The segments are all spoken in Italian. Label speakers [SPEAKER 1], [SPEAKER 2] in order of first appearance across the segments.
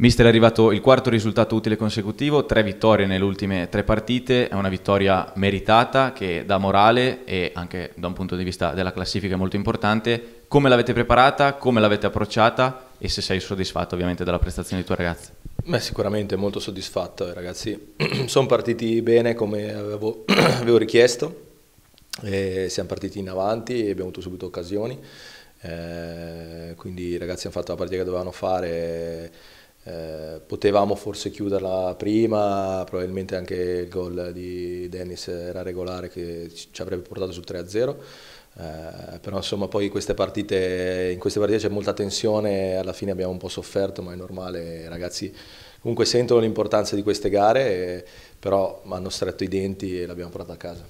[SPEAKER 1] Mister è arrivato il quarto risultato utile consecutivo, tre vittorie nelle ultime tre partite, è una vittoria meritata che da morale e anche da un punto di vista della classifica è molto importante. Come l'avete preparata, come l'avete approcciata e se sei soddisfatto ovviamente della prestazione dei tuoi ragazzi?
[SPEAKER 2] Beh, sicuramente molto soddisfatto, i eh, ragazzi sono partiti bene come avevo, avevo richiesto, e siamo partiti in avanti e abbiamo avuto subito occasioni, eh, quindi i ragazzi hanno fatto la partita che dovevano fare potevamo forse chiuderla prima, probabilmente anche il gol di Dennis era regolare che ci avrebbe portato sul 3-0. Eh, però insomma poi queste partite, in queste partite c'è molta tensione, alla fine abbiamo un po' sofferto, ma è normale, i ragazzi comunque sentono l'importanza di queste gare, e, però hanno stretto i denti e l'abbiamo portata a casa.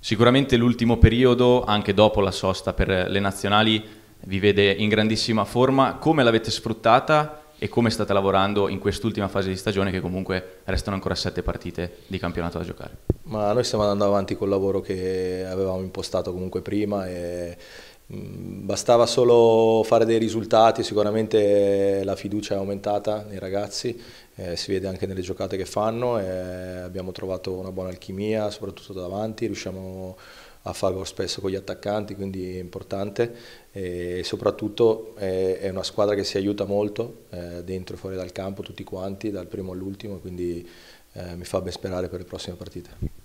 [SPEAKER 1] Sicuramente l'ultimo periodo, anche dopo la sosta per le nazionali, vi vede in grandissima forma, come l'avete sfruttata? e come state lavorando in quest'ultima fase di stagione che comunque restano ancora sette partite di campionato da giocare? Ma
[SPEAKER 2] noi stiamo andando avanti col lavoro che avevamo impostato comunque prima e Mm, bastava solo fare dei risultati, sicuramente la fiducia è aumentata nei ragazzi, eh, si vede anche nelle giocate che fanno, eh, abbiamo trovato una buona alchimia, soprattutto davanti, riusciamo a farlo spesso con gli attaccanti, quindi è importante e soprattutto è, una squadra che si aiuta molto eh, dentro e fuori dal campo, tutti quanti, dal primo all'ultimo, quindi eh, mi fa ben sperare per le prossime partite.